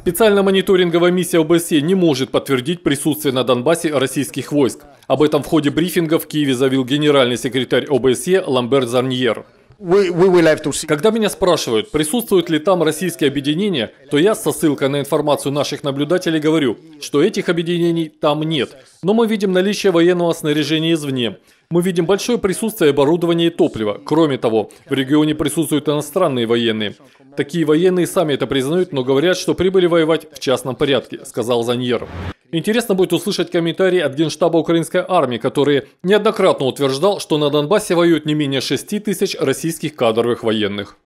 Специальная мониторинговая миссия ОБСЕ не может подтвердить присутствие на Донбассе российских войск. Об этом в ходе брифинга в Киеве заявил генеральный секретарь ОБСЕ Ламберт Зарньер. Когда меня спрашивают, присутствуют ли там российские объединения, то я со ссылкой на информацию наших наблюдателей говорю, что этих объединений там нет. Но мы видим наличие военного снаряжения извне. Мы видим большое присутствие оборудования и топлива. Кроме того, в регионе присутствуют иностранные военные. Такие военные сами это признают, но говорят, что прибыли воевать в частном порядке, сказал Заньер. Интересно будет услышать комментарии от генштаба украинской армии, который неоднократно утверждал, что на Донбассе воюют не менее 6 тысяч российских кадровых военных.